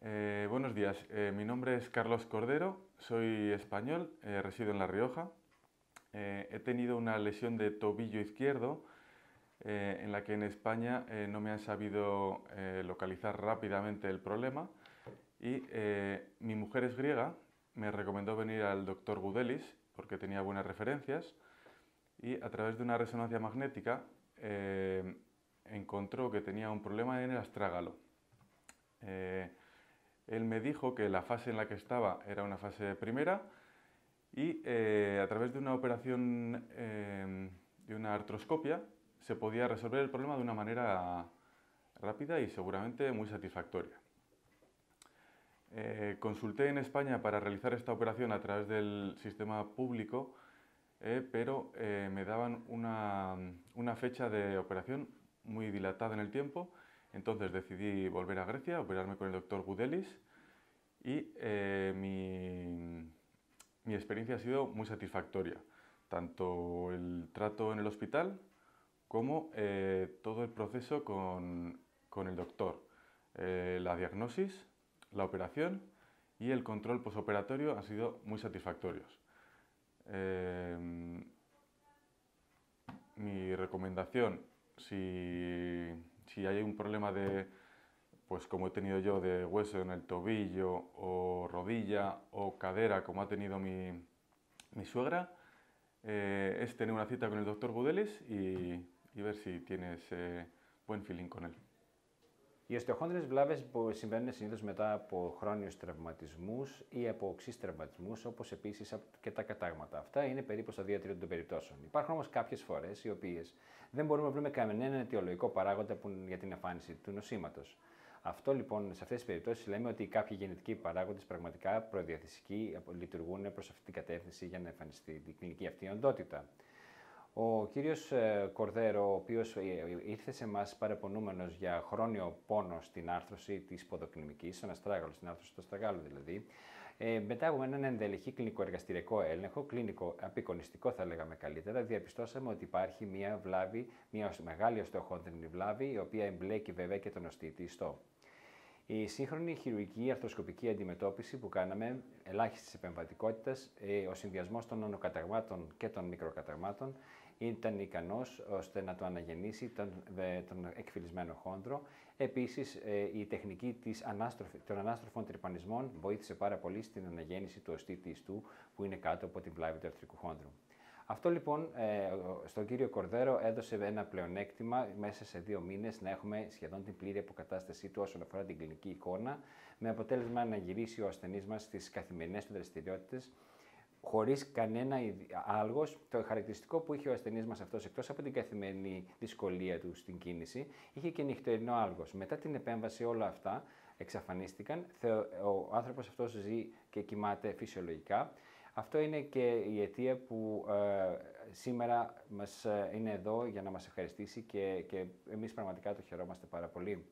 Eh, buenos días, eh, mi nombre es Carlos Cordero, soy español, eh, resido en La Rioja. he tenido una lesión de tobillo izquierdo en la que en España no me han sabido localizar rápidamente el problema y mi mujer es griega, me recomendó venir al doctor Gudelis porque tenía buenas referencias y a través de una resonancia magnética encontró que tenía un problema en el astrágalo. Eh, él me dijo que la fase en la que estaba era una fase primera y eh, a través de una operación em, de una artroscopia se podía resolver el problema de una manera rápida y seguramente muy satisfactoria. Eh, consulté en España para realizar esta operación a través del sistema público, pero me daban una, una fecha de operación muy dilatada en el tiempo, entonces decidí volver a Grecia, operarme con el doctor Gudelis y eh, mi, experiencia ha sido muy satisfactoria, tanto el trato en el hospital como eh, todo el proceso con, el doctor, eh, la diagnosis, la operación y el control posoperatorio han sido muy satisfactorios. mi recomendación si, hay un problema de, pues como he tenido yo de hueso en el tobillo o rodilla o cadera, como ha tenido mi, suegra, eh, es tener una cita con el doctor Budeles y, ver si tienes eh, buen feeling con él. Οι οστεοχόνδρες βλάβες συμβαίνουν συνήθως μετά από χρόνιους τραυματισμούς ή από οξύς τραυματισμούς, όπως επίσης και τα κατάγματα. Αυτά είναι περίπου στα 2 τρίτα των περιπτώσεων. Υπάρχουν όμως κάποιες φορές οι οποίες δεν μπορούμε να βρούμε κανέναν αιτιολογικό παράγοντα για την εμφάνιση του νοσήματος. Αυτό λοιπόν σε αυτές τις περιπτώσεις λέμε ότι κάποιοι γενετικοί παράγοντες πραγματικά προδιαθυσικοί ε, λειτουργούν προς αυτή την κατεύθυνση για να εμφανιστεί η κλινική αυτή οντότητα. Ο κύριος ε, Κορδέρο, ο οποίος ε, ήρθε σε εμάς παρεπονούμενος για χρόνιο πόνο στην άρθρωση της ποδοκλινικής, στον αστράγαλο, στην άρθρωση του αστραγάλου δηλαδή, ε, μετά από έναν ενδελεχή κλινικο-εργαστηριακό έλεγχο, κλινικο απεικονιστικό θα λέγαμε καλύτερα, διαπιστώσαμε ότι υπάρχει μια βλάβη, μια μεγάλη οστεοχόντρινη βλάβη, η οποία εμπλέκει βέβαια και τον οστίτη η σύγχρονη χειρουργική αρθροσκοπική αντιμετώπιση που κάναμε, ελάχιστης επεμβατικότητας, ε, ο συνδυασμός των ονοκαταγμάτων και των μικροκαταγμάτων ήταν ικανός ώστε να το αναγεννήσει τον, τον εκφυλισμένο χόντρο. Επίσης, ε, η τεχνική της των ανάστροφων τρυπανισμών βοήθησε πάρα πολύ στην αναγέννηση του οστίτη ιστού που είναι κάτω από την πλάβη του αρθρικού χόντρου. Αυτό λοιπόν ε, στον κύριο Κορδέρο έδωσε ένα πλεονέκτημα μέσα σε δύο μήνες να έχουμε σχεδόν την πλήρη αποκατάστασή του όσον αφορά την κλινική εικόνα, με αποτέλεσμα να γυρίσει ο ασθενής μας στις καθημερινές του δραστηριότητες χωρίς κανένα άλγος. Το χαρακτηριστικό που είχε ο ασθενής μας αυτός, εκτός από την καθημερινή δυσκολία του στην κίνηση, είχε και νυχτερινό άλγος. Μετά την επέμβαση, όλα αυτά εξαφανίστηκαν. Ο άνθρωπος αυτός ζει και κοιμάται φυσιολογικά. Αυτό είναι και η αιτία που ε, σήμερα μας ε, είναι εδώ για να μας ευχαριστήσει και, και εμείς πραγματικά το χαιρόμαστε πάρα πολύ.